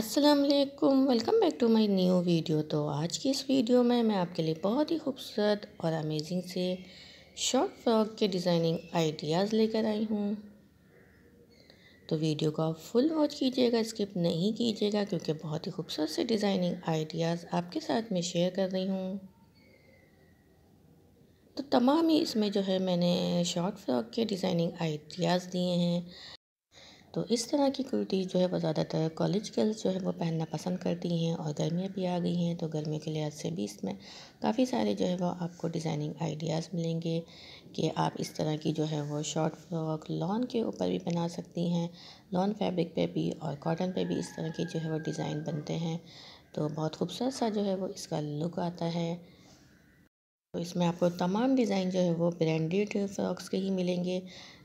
वालेकुम welcome back to my new video तो आज की इस वीडियो में मैं आपके लिए बहुत ही खूबसूरत और अमेजिंग से शॉर्ट फ्रॉक के डिज़ाइनिंग आइडियाज़ लेकर आई हूँ तो वीडियो को आप फुल वॉच कीजिएगा स्किप नहीं कीजिएगा क्योंकि बहुत ही खूबसूरत से डिज़ाइनिंग आइडियाज़ आपके साथ में शेयर कर रही हूँ तो तमाम ही इसमें जो है मैंने शॉर्ट फ्रॉक के डिज़ाइनिंग आइडियाज़ दिए हैं तो इस तरह की कुर्ती जो है वो ज़्यादातर कॉलेज गर्ल्स जो है वो पहनना पसंद करती हैं और गर्मियाँ भी आ गई हैं तो गर्मियों के लिहाज से भी इसमें काफ़ी सारे जो है वो आपको डिज़ाइनिंग आइडियाज़ मिलेंगे कि आप इस तरह की जो है वो शॉर्ट फ्रॉक लॉन के ऊपर भी बना सकती हैं लॉन फैब्रिक पे भी और कॉटन पे भी इस तरह के जो है वो डिज़ाइन बनते हैं तो बहुत खूबसूरत सा जो है वो इसका लुक आता है तो इसमें आपको तमाम डिज़ाइन जो है वो ब्रांडेड फ़्रॉक्स के ही मिलेंगे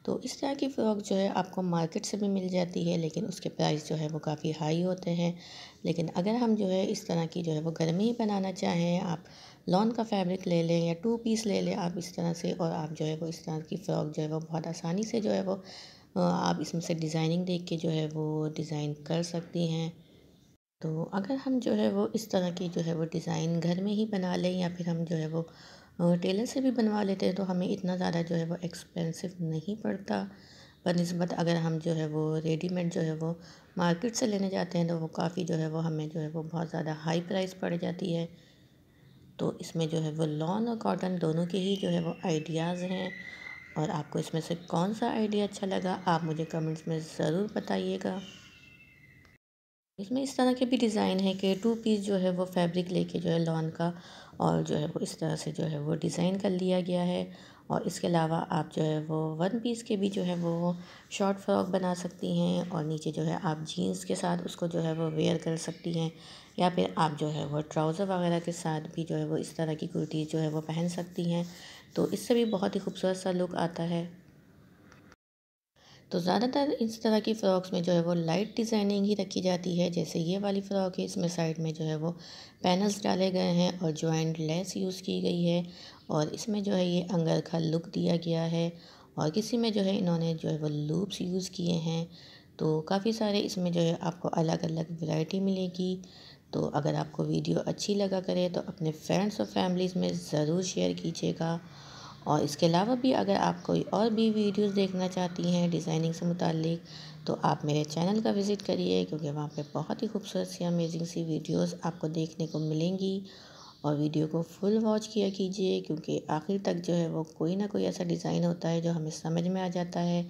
तो इस तरह की फ़्रॉक जो है आपको मार्केट से भी मिल जाती है लेकिन उसके प्राइस जो है वो काफ़ी हाई होते हैं लेकिन अगर हम जो है इस तरह की जो है वो घर में ही बनाना चाहें आप लॉन का फैब्रिक ले लें या टू पीस ले लें आप इस तरह से और आप जो है वो इस तरह की फ़्रॉक जो है वो बहुत आसानी से जो है वो आप इसमें से डिज़ाइनिंग देख के जो है वो डिज़ाइन कर सकती हैं तो अगर हम जो है वो इस तरह की जो है वो डिज़ाइन घर में ही बना लें या फिर हम जो है वो टेलर से भी बनवा लेते हैं तो हमें इतना ज़्यादा जो है वो एक्सपेंसिव नहीं पड़ता बनस्बत अगर हम जो है वो रेडीमेड जो है वो मार्केट से लेने जाते हैं तो वो काफ़ी जो है वो हमें जो है वो बहुत ज़्यादा हाई प्राइस पड़ जाती है तो इसमें जो है वो लॉन और कॉटन दोनों के ही जो है वो आइडियाज़ हैं और आपको इसमें से कौन सा आइडिया अच्छा लगा आप मुझे कमेंट्स में ज़रूर बताइएगा इसमें इस तरह के भी डिज़ाइन है कि टू पीस जो है वो फैब्रिक लेके जो है लॉन का और जो है वो इस तरह से जो है वो डिज़ाइन कर लिया गया है और इसके अलावा आप जो है वो वन पीस के भी जो है वो शॉर्ट फ्रॉक बना सकती हैं और नीचे जो है आप जीन्स के साथ उसको जो है वो वेयर कर सकती हैं या फिर आप जो है वो ट्राउज़र वगैरह के साथ भी जो है वो इस तरह की कुर्ती जो है वो पहन सकती हैं तो इससे भी बहुत ही खूबसूरत सा लुक आता है तो ज़्यादातर इस तरह की फ़्रॉक्स में जो है वो लाइट डिज़ाइनिंग ही रखी जाती है जैसे ये वाली फ़्रॉक है इसमें साइड में जो है वो पैनल्स डाले गए हैं और जॉइंट लेस यूज़ की गई है और इसमें जो है ये अंगर का लुक दिया गया है और किसी में जो है इन्होंने जो है वो लूप्स यूज़ किए हैं तो काफ़ी सारे इसमें जो है आपको अलग अलग वैरायटी मिलेगी तो अगर आपको वीडियो अच्छी लगा करे तो अपने फ्रेंड्स और फैमिलीज़ में ज़रूर शेयर कीजिएगा और इसके अलावा भी अगर आप कोई और भी वीडियोस देखना चाहती हैं डिज़ाइनिंग से मुतलिक तो आप मेरे चैनल का विज़िट करिए क्योंकि वहाँ पे बहुत ही खूबसूरत सी अमेजिंग सी वीडियोस आपको देखने को मिलेंगी और वीडियो को फुल वॉच किया कीजिए क्योंकि आखिर तक जो है वो कोई ना कोई ऐसा डिज़ाइन होता है जो हमें समझ में आ जाता है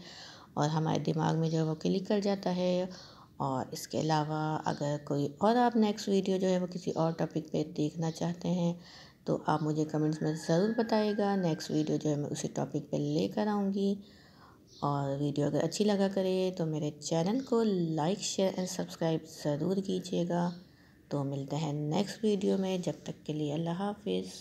और हमारे दिमाग में जो है वो क्लिक कर जाता है और इसके अलावा अगर कोई और आप नेक्स्ट वीडियो जो है वो किसी और टॉपिक पे देखना चाहते हैं तो आप मुझे कमेंट्स में ज़रूर बताइएगा नेक्स्ट वीडियो जो है मैं उसी टॉपिक पे लेकर आऊँगी और वीडियो अगर अच्छी लगा करे तो मेरे चैनल को लाइक शेयर एंड सब्सक्राइब ज़रूर कीजिएगा तो मिलते हैं नेक्स्ट वीडियो में जब तक के लिए अल्लाह हाफिज़